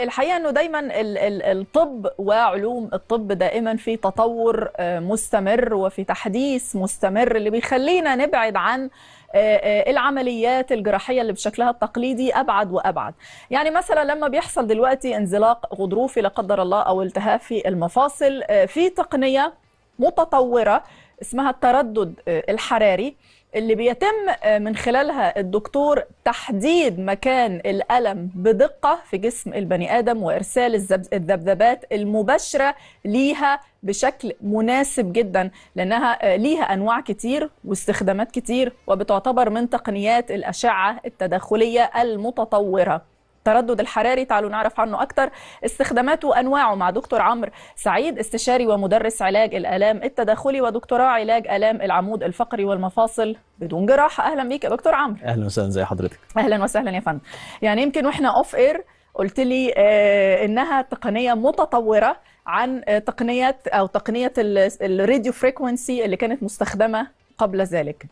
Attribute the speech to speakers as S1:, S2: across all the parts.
S1: الحقيقه انه دايما الطب وعلوم الطب دائما في تطور آه، مستمر وفي تحديث مستمر اللي بيخلينا نبعد عن آه، آه، العمليات الجراحيه اللي بشكلها التقليدي ابعد وابعد يعني مثلا لما بيحصل دلوقتي انزلاق غضروفي لا قدر الله او التهاب في المفاصل في تقنيه متطوره اسمها التردد الحراري اللي بيتم آه، من خلالها الدكتور تحديد مكان الألم بدقة في جسم البني آدم وإرسال الذبذبات المباشرة ليها بشكل مناسب جدا لأنها آه، ليها أنواع كتير واستخدامات كتير وبتعتبر من تقنيات الأشعة التداخلية المتطورة التردد الحراري تعالوا نعرف عنه أكثر استخداماته وأنواعه مع دكتور عمرو سعيد استشاري ومدرس علاج الآلام التداخلي ودكتوراه علاج آلام العمود الفقري والمفاصل بدون جراحة أهلا بيك يا دكتور عمرو
S2: أهلا وسهلا زي حضرتك
S1: أهلا وسهلا يا فندم يعني يمكن وإحنا أوف إير قلت لي آه، انها تقنيه متطوره عن آه، تقنيات او تقنيه الراديو فريكونسي اللي كانت مستخدمه قبل ذلك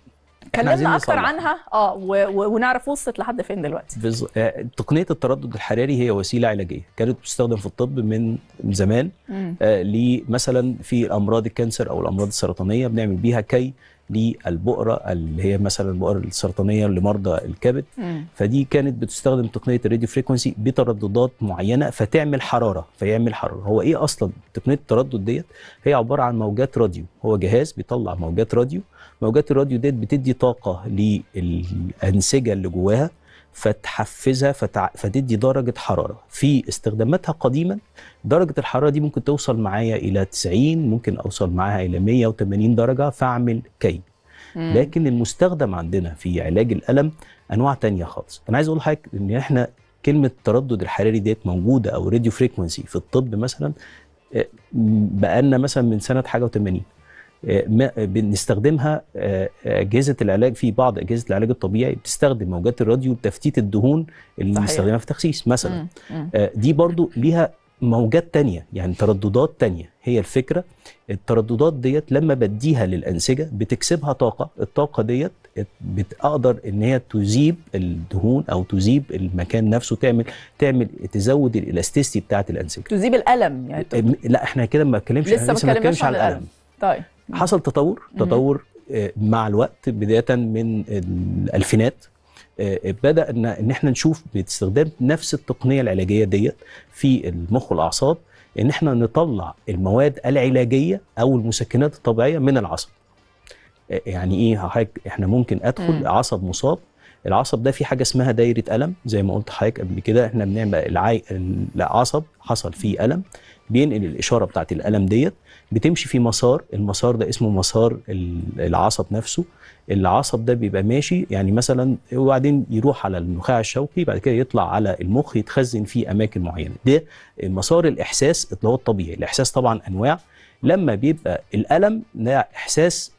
S1: اتكلمنا اكتر نصلح. عنها اه ونعرف وصلت لحد فين دلوقتي
S2: بز... آه، تقنيه التردد الحراري هي وسيله علاجيه كانت بتستخدم في الطب من زمان آه لمثلا في امراض الكانسر او الامراض السرطانيه بنعمل بيها كي للبؤره اللي هي مثلا البؤره السرطانيه لمرضى الكبد مم. فدي كانت بتستخدم تقنيه الراديو فريكونسي بترددات معينه فتعمل حراره فيعمل حراره هو ايه اصلا تقنيه التردد ديت هي عباره عن موجات راديو هو جهاز بيطلع موجات راديو موجات الراديو ديت بتدي طاقه للانسجه اللي جواها فتحفزها فتع... فتدي درجة حرارة في استخداماتها قديما درجة الحرارة دي ممكن توصل معايا إلى 90 ممكن أوصل معاها إلى 180 درجة فأعمل كي لكن المستخدم عندنا في علاج الألم أنواع تانية خالص أنا عايز أقول لحضرتك إن إحنا كلمة تردد الحراري ديت موجودة أو راديو فريكونسي في الطب مثلا آه، بقالنا مثلا من سنة حاجة و80 آه، آه، بنستخدمها آه، اجهزه العلاج في بعض اجهزه العلاج الطبيعي بتستخدم موجات الراديو لتفتيت الدهون اللي بنستخدمها في تخسيس مثلا دي برضو ليها موجات تانية يعني ترددات تانية هي الفكرة الترددات ديت لما بديها للأنسجة بتكسبها طاقة الطاقة ديت بتقدر ان هي تذيب الدهون او تذيب المكان نفسه تعمل تعمل تزود الالاستيستي بتاعه الانسجه
S1: تذيب الالم يعني
S2: لا احنا كده ما اتكلمش يعني، لسه ما اتكلمش عن الألم. طيب حصل تطور تطور آه، مع الوقت بدايه من الالفينات آه، بدا ان احنا نشوف باستخدام نفس التقنيه العلاجيه ديت في المخ والاعصاب ان احنا نطلع المواد العلاجيه او المسكنات الطبيعيه من العصب آه، يعني ايه حضرتك احنا ممكن ادخل عصب مصاب العصب ده في حاجه اسمها دايره الم زي ما قلت حضرتك قبل كده احنا بنعمل العي... العصب حصل فيه الم بينقل الاشاره بتاعت الالم ديت بتمشي في مسار المسار ده اسمه مسار العصب نفسه العصب ده بيبقى ماشي يعني مثلا وبعدين يروح على النخاع الشوكي بعد كده يطلع على المخ يتخزن في اماكن معينه ده مسار الاحساس اللي هو الطبيعي الاحساس طبعا انواع لما بيبقى الالم ده احساس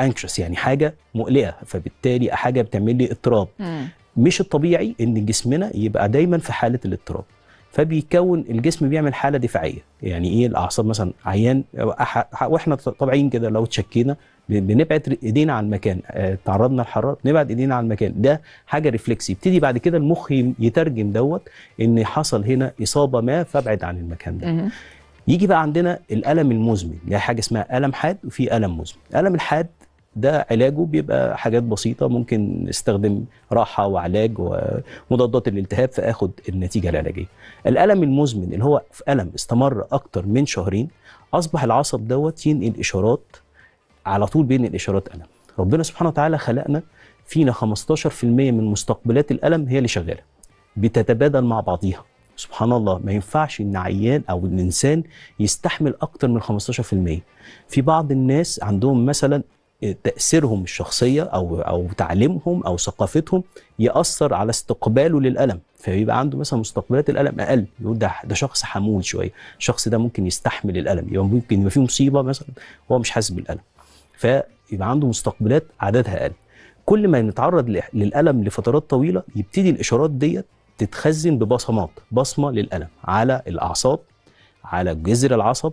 S2: انكشس آه، يعني حاجه مقلقه فبالتالي حاجه بتعمل لي اضطراب مش الطبيعي ان جسمنا يبقى دايما في حاله الاضطراب فبيكون الجسم بيعمل حاله دفاعيه يعني ايه الاعصاب مثلا عيان واحنا طبيعيين كده لو اتشكينا بنبعد ايدينا عن المكان آه، تعرضنا للحراره بنبعد ايدينا عن المكان ده حاجه ريفلكس يبتدي بعد كده المخ يترجم دوت ان حصل هنا اصابه ما فابعد عن المكان ده يجي بقى عندنا الالم المزمن اللي هي حاجه اسمها الم حاد وفي الم مزمن الالم الحاد ده علاجه بيبقى حاجات بسيطة ممكن نستخدم راحة وعلاج ومضادات الالتهاب فاخد النتيجة العلاجية. الألم المزمن اللي هو في ألم استمر أكتر من شهرين أصبح العصب دوت ينقل إشارات على طول بين الإشارات ألم. ربنا سبحانه وتعالى خلقنا فينا 15% من مستقبلات الألم هي اللي شغالة بتتبادل مع بعضيها. سبحان الله ما ينفعش ان عيان او الانسان يستحمل اكتر من 15% في بعض الناس عندهم مثلا آه، تاثيرهم الشخصيه او او تعليمهم او ثقافتهم ياثر على استقباله للالم فبيبقى عنده مثلا مستقبلات الالم اقل يقول ده ده شخص حمول شويه الشخص ده ممكن يستحمل الالم يبقى ممكن يبقى فيه مصيبه مثلا هو مش حاسس بالالم فيبقى عنده مستقبلات عددها اقل كل ما نتعرض للالم لفترات طويله يبتدي الاشارات ديت تتخزن ببصمات بصمه للالم على الاعصاب على جذر العصب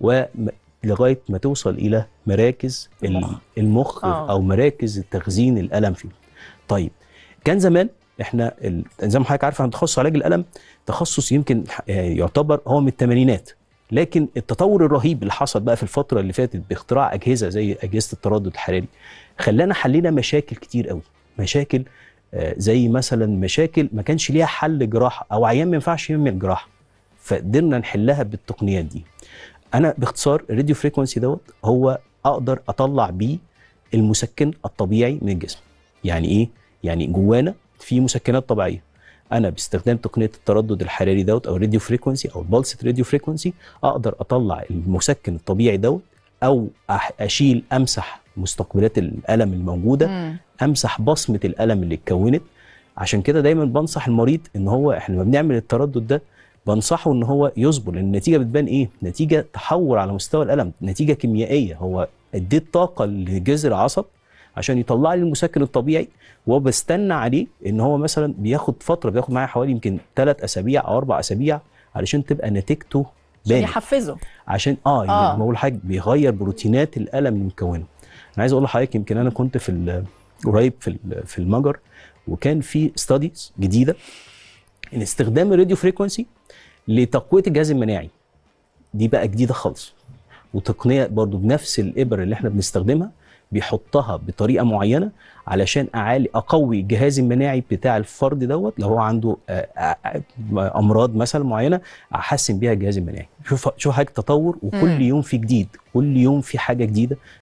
S2: ولغايه ما توصل الى مراكز المخ, المخ آه. او مراكز تخزين الالم فيه طيب كان زمان احنا ال... زي ما حضرتك عارفه تخصص علاج الالم تخصص يمكن آه، يعتبر هو من الثمانينات لكن التطور الرهيب اللي حصل بقى في الفتره اللي فاتت باختراع اجهزه زي اجهزه التردد الحراري خلانا حلينا مشاكل كتير قوي مشاكل زي مثلا مشاكل ما كانش ليها حل جراحه او عيان ما ينفعش يعمل جراحه فقدرنا نحلها بالتقنيات دي انا باختصار الراديو فريكونسي دوت هو اقدر اطلع بيه المسكن الطبيعي من الجسم يعني ايه يعني جوانا في مسكنات طبيعيه انا باستخدام تقنيه التردد الحراري دوت او الراديو فريكونسي او البلس راديو فريكونسي اقدر اطلع المسكن الطبيعي دوت او اشيل امسح مستقبلات الالم الموجوده مم. امسح بصمه الالم اللي اتكونت عشان كده دايما بنصح المريض ان هو احنا لما بنعمل التردد ده بنصحه ان هو يصبر لان النتيجه بتبان ايه؟ نتيجه تحول على مستوى الالم، نتيجه كيميائيه هو اديت طاقه لجذر عصب عشان يطلع لي المسكن الطبيعي وبستنى عليه ان هو مثلا بياخد فتره بياخد معايا حوالي يمكن ثلاث اسابيع او اربع اسابيع علشان تبقى نتيجته عشان يحفزه عشان اه, آه. يعني بقول حاجه بيغير بروتينات الالم اللي مكونه. انا عايز اقول لحضرتك يمكن انا كنت في قريب في في المجر وكان في ستاديز جديده ان استخدام الراديو فريكونسي لتقويه الجهاز المناعي دي بقى جديده خالص وتقنيه برضو بنفس الابر اللي احنا بنستخدمها بيحطها بطريقه معينه علشان اعالي اقوي الجهاز المناعي بتاع الفرد دوت لو هو عنده آه، آه، آه، امراض مثلا معينه احسن بيها الجهاز المناعي شوف شوف حاجه تطور وكل يوم في جديد كل يوم في حاجه جديده